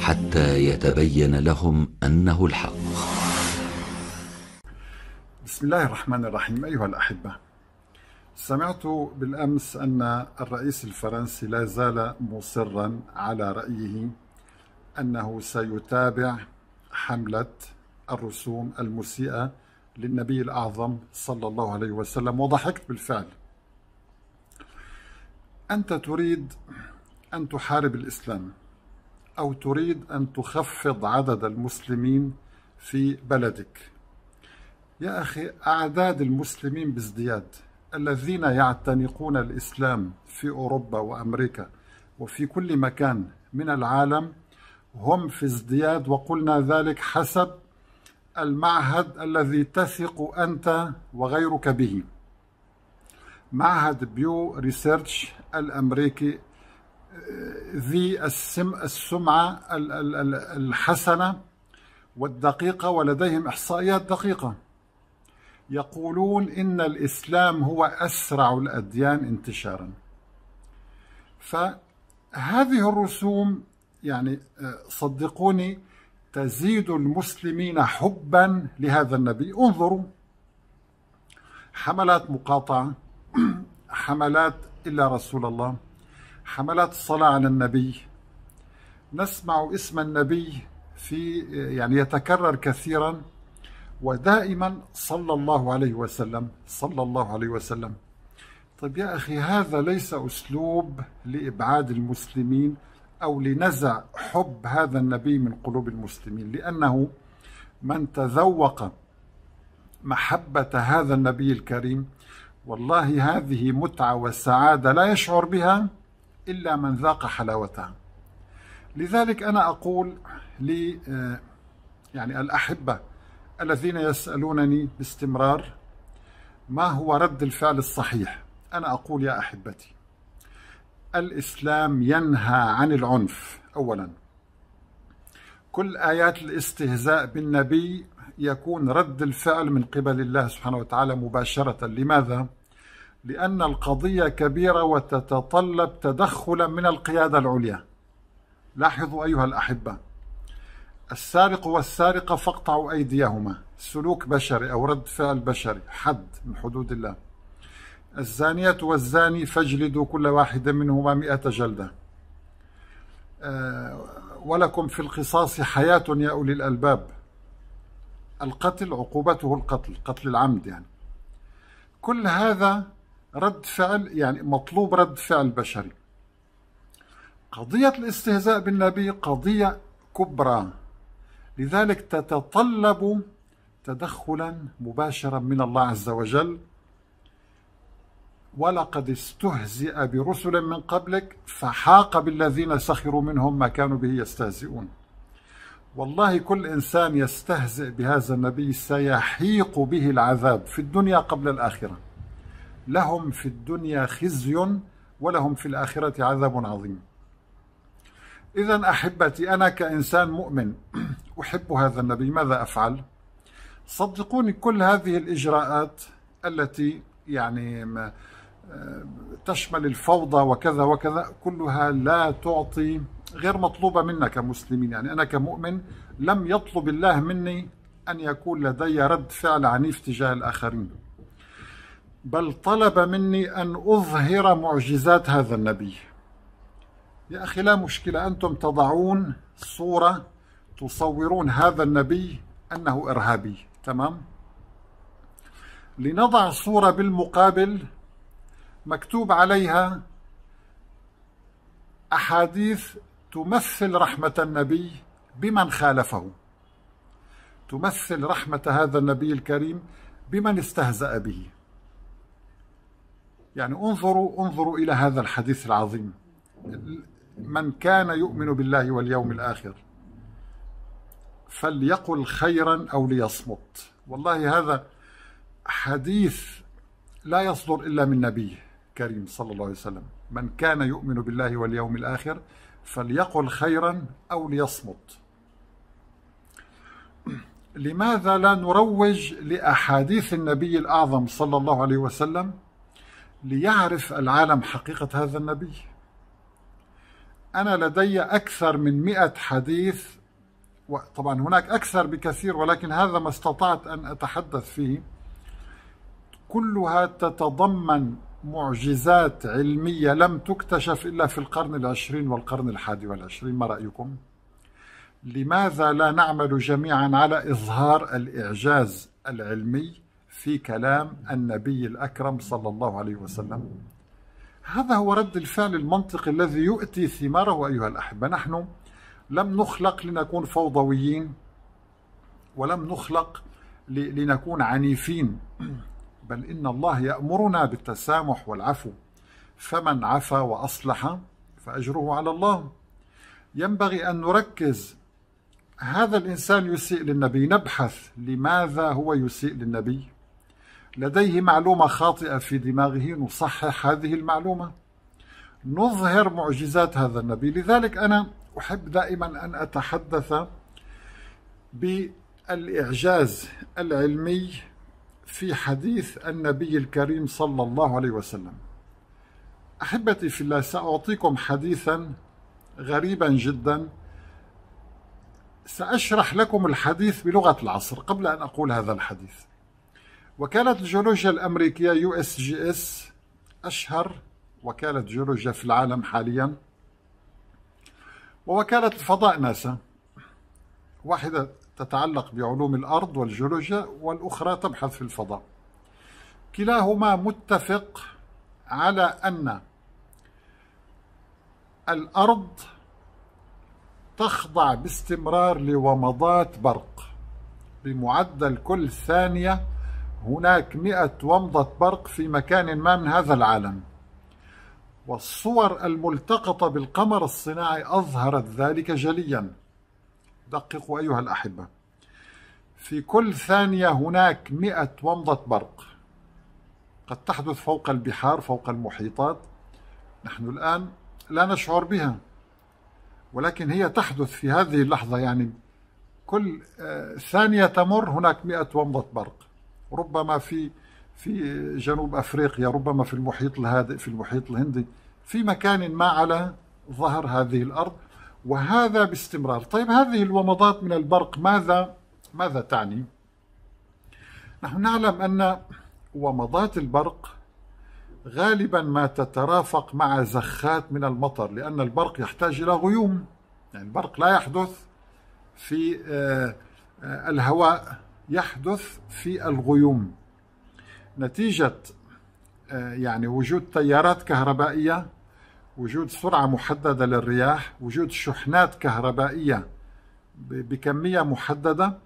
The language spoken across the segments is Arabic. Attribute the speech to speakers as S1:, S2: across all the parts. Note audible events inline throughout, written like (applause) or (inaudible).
S1: حتى يتبين لهم انه الحق. بسم الله الرحمن الرحيم ايها الاحبه. سمعت بالامس ان الرئيس الفرنسي لا زال مصرا على رايه انه سيتابع حمله الرسوم المسيئه للنبي الاعظم صلى الله عليه وسلم وضحكت بالفعل. انت تريد ان تحارب الاسلام أو تريد أن تخفض عدد المسلمين في بلدك يا أخي أعداد المسلمين بازدياد الذين يعتنقون الإسلام في أوروبا وأمريكا وفي كل مكان من العالم هم في ازدياد وقلنا ذلك حسب المعهد الذي تثق أنت وغيرك به معهد بيو ريسيرش الأمريكي ذي السم السمعة الحسنة والدقيقة ولديهم إحصائيات دقيقة يقولون إن الإسلام هو أسرع الأديان انتشارا فهذه الرسوم يعني آه، صدقوني تزيد المسلمين حبا لهذا النبي انظروا حملات مقاطعة (clears throat) حملات إلا رسول الله حملات الصلاة على النبي نسمع اسم النبي في يعني يتكرر كثيرا ودائما صلى الله عليه وسلم صلى الله عليه وسلم طيب يا أخي هذا ليس أسلوب لإبعاد المسلمين أو لنزع حب هذا النبي من قلوب المسلمين لأنه من تذوق محبة هذا النبي الكريم والله هذه متعة وسعادة لا يشعر بها إلا من ذاق حلاوتها لذلك أنا أقول ل آه، يعني الأحبة الذين يسألونني باستمرار ما هو رد الفعل الصحيح أنا أقول يا أحبتي الإسلام ينهى عن العنف أولا كل آيات الاستهزاء بالنبي يكون رد الفعل من قبل الله سبحانه وتعالى مباشرة لماذا؟ لأن القضية كبيرة وتتطلب تدخلا من القيادة العليا لاحظوا أيها الأحبة السارق والسارقة فاقطعوا أيديهما سلوك بشري أو رد فعل بشري حد من حدود الله الزانية والزاني فاجلدوا كل واحد منهما مئة جلدة آه، ولكم في القصاص حياة يا أولي الألباب القتل عقوبته القتل قتل العمد يعني كل هذا رد فعل يعني مطلوب رد فعل بشري قضية الاستهزاء بالنبي قضية كبرى لذلك تتطلب تدخلا مباشرا من الله عز وجل ولقد استهزئ برسل من قبلك فحاق بالذين سخروا منهم ما كانوا به يستهزئون والله كل إنسان يستهزئ بهذا النبي سيحيق به العذاب في الدنيا قبل الآخرة لهم في الدنيا خزي ولهم في الآخرة عذاب عظيم إذا أحبتي أنا كإنسان مؤمن (clears throat) أحب هذا النبي ماذا أفعل؟ صدقوني كل هذه الإجراءات التي يعني آه، تشمل الفوضى وكذا وكذا كلها لا تعطي غير مطلوبة منا كمسلمين يعني أنا كمؤمن لم يطلب الله مني أن يكون لدي رد فعل عنيف تجاه الآخرين بل طلب مني أن أظهر معجزات هذا النبي يا أخي لا مشكلة أنتم تضعون صورة تصورون هذا النبي أنه إرهابي تمام؟ لنضع صورة بالمقابل مكتوب عليها أحاديث تمثل رحمة النبي بمن خالفه تمثل رحمة هذا النبي الكريم بمن استهزأ به يعني انظروا انظروا إلى هذا الحديث العظيم من كان يؤمن بالله واليوم الآخر فليقل خيرا أو ليصمت والله هذا حديث لا يصدر إلا من نبيه كريم صلى الله عليه وسلم من كان يؤمن بالله واليوم الآخر فليقل خيرا أو ليصمت لماذا لا نروج لأحاديث النبي الأعظم صلى الله عليه وسلم ليعرف العالم حقيقة هذا النبي أنا لدي أكثر من مئة حديث طبعا هناك أكثر بكثير ولكن هذا ما استطعت أن أتحدث فيه كلها تتضمن معجزات علمية لم تكتشف إلا في القرن العشرين والقرن الحادي والعشرين ما رأيكم؟ لماذا لا نعمل جميعا على إظهار الإعجاز العلمي في كلام النبي الأكرم صلى الله عليه وسلم هذا هو رد الفعل المنطقي الذي يؤتي ثماره أيها الأحبة نحن لم نخلق لنكون فوضويين ولم نخلق لنكون عنيفين بل إن الله يأمرنا بالتسامح والعفو فمن عفا وأصلح فأجره على الله ينبغي أن نركز هذا الإنسان يسيء للنبي نبحث لماذا هو يسيء للنبي لديه معلومة خاطئة في دماغه نصحح هذه المعلومة نظهر معجزات هذا النبي لذلك أنا أحب دائما أن أتحدث بالإعجاز العلمي في حديث النبي الكريم صلى الله عليه وسلم أحبتي في الله سأعطيكم حديثا غريبا جدا سأشرح لكم الحديث بلغة العصر قبل أن أقول هذا الحديث وكالة الجيولوجيا الأمريكية يو اس جي اس أشهر وكالة جيولوجيا في العالم حاليا ووكالة الفضاء ناسا واحدة تتعلق بعلوم الأرض والجيولوجيا والأخرى تبحث في الفضاء كلاهما متفق على أن الأرض تخضع باستمرار لومضات برق بمعدل كل ثانية هناك مئة ومضة برق في مكان ما من هذا العالم والصور الملتقطة بالقمر الصناعي أظهرت ذلك جليا دققوا أيها الأحبة في كل ثانية هناك مئة ومضة برق قد تحدث فوق البحار فوق المحيطات نحن الآن لا نشعر بها ولكن هي تحدث في هذه اللحظة يعني كل آه، ثانية تمر هناك مئة ومضة برق ربما في في جنوب افريقيا ربما في المحيط الهادئ في المحيط الهندي في مكان ما على ظهر هذه الارض وهذا باستمرار طيب هذه الومضات من البرق ماذا ماذا تعني نحن نعلم ان ومضات البرق غالبا ما تترافق مع زخات من المطر لان البرق يحتاج الى غيوم يعني البرق لا يحدث في آه، آه، الهواء يحدث في الغيوم نتيجة آه، يعني وجود تيارات كهربائية وجود سرعة محددة للرياح وجود شحنات كهربائية بكمية محددة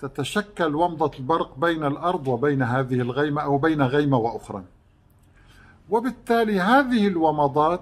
S1: تتشكل ومضة البرق بين الأرض وبين هذه الغيمة أو بين غيمة وأخرى وبالتالي هذه الومضات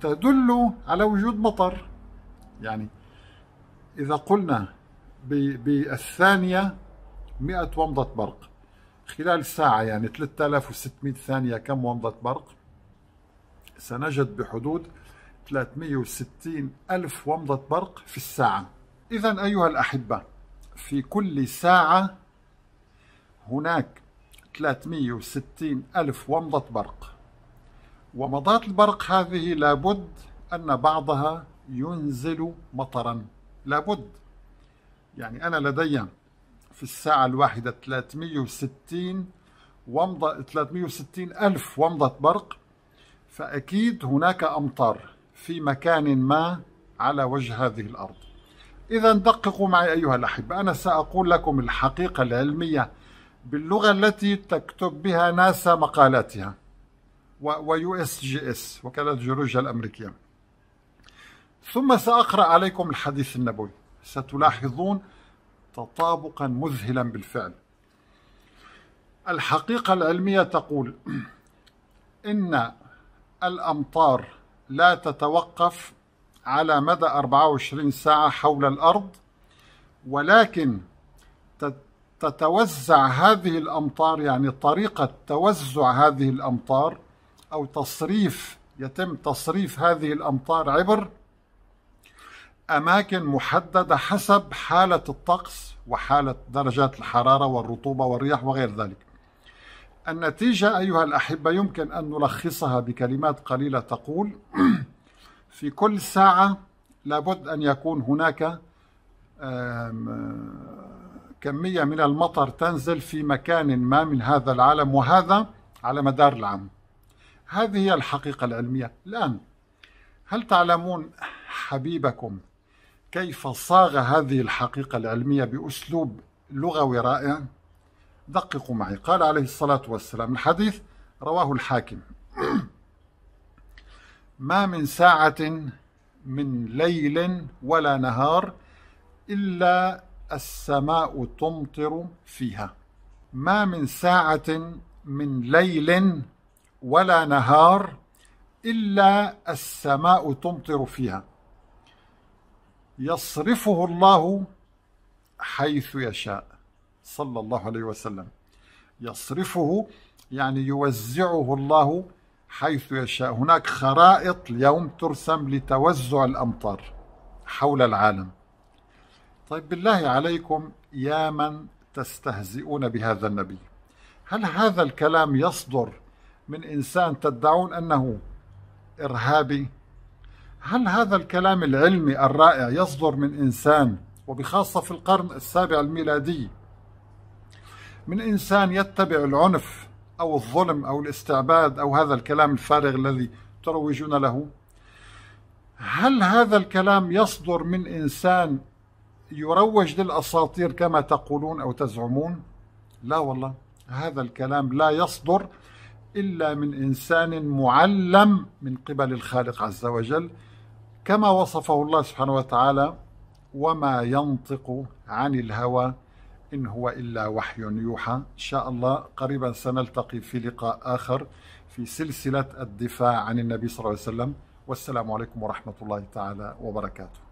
S1: تدل على وجود مطر يعني إذا قلنا بالثانية 100 ومضة برق خلال ساعة يعني 3600 ثانية كم ومضة برق سنجد بحدود 360 ألف ومضة برق في الساعة إذا أيها الأحبة في كل ساعة هناك 360 ألف ومضة برق ومضات البرق هذه لابد أن بعضها ينزل مطرا لابد يعني أنا لدي في الساعة الواحدة 360 ومضة 360 ألف ومضة برق فأكيد هناك أمطار في مكان ما على وجه هذه الأرض إذا دققوا معي أيها الأحبة أنا سأقول لكم الحقيقة العلمية باللغة التي تكتب بها ناسا مقالاتها ويو اس جي اس وكالة جيولوجيا الأمريكية ثم سأقرأ عليكم الحديث النبوي ستلاحظون تطابقا مذهلا بالفعل الحقيقة العلمية تقول إن الأمطار لا تتوقف على مدى 24 ساعة حول الأرض ولكن تتوزع هذه الأمطار يعني طريقة توزع هذه الأمطار أو تصريف يتم تصريف هذه الأمطار عبر أماكن محددة حسب حالة الطقس وحالة درجات الحرارة والرطوبة والرياح وغير ذلك النتيجة أيها الأحبة يمكن أن نلخصها بكلمات قليلة تقول (clears throat) في كل ساعة لابد أن يكون هناك كمية من المطر تنزل في مكان ما من هذا العالم وهذا على مدار العام هذه هي الحقيقة العلمية الآن هل تعلمون حبيبكم كيف صاغ هذه الحقيقة العلمية بأسلوب لغوي رائع دققوا معي قال عليه الصلاة والسلام الحديث رواه الحاكم (clears throat) ما من ساعة من ليل ولا نهار إلا السماء تمطر فيها ما من ساعة من ليل ولا نهار إلا السماء تمطر فيها يصرفه الله حيث يشاء صلى الله عليه وسلم يصرفه يعني يوزعه الله حيث يشاء هناك خرائط اليوم ترسم لتوزع الأمطار حول العالم طيب بالله عليكم يا من تستهزئون بهذا النبي هل هذا الكلام يصدر من إنسان تدعون أنه إرهابي هل هذا الكلام العلمي الرائع يصدر من إنسان وبخاصة في القرن السابع الميلادي من إنسان يتبع العنف أو الظلم أو الاستعباد أو هذا الكلام الفارغ الذي تروجون له هل هذا الكلام يصدر من إنسان يروج للأساطير كما تقولون أو تزعمون لا والله هذا الكلام لا يصدر إلا من إنسان معلم من قبل الخالق عز وجل كما وصفه الله سبحانه وتعالى وما ينطق عن الهوى إن هو إلا وحي يوحى إن شاء الله قريبا سنلتقي في لقاء آخر في سلسلة الدفاع عن النبي صلى الله عليه وسلم والسلام عليكم ورحمة الله تعالى وبركاته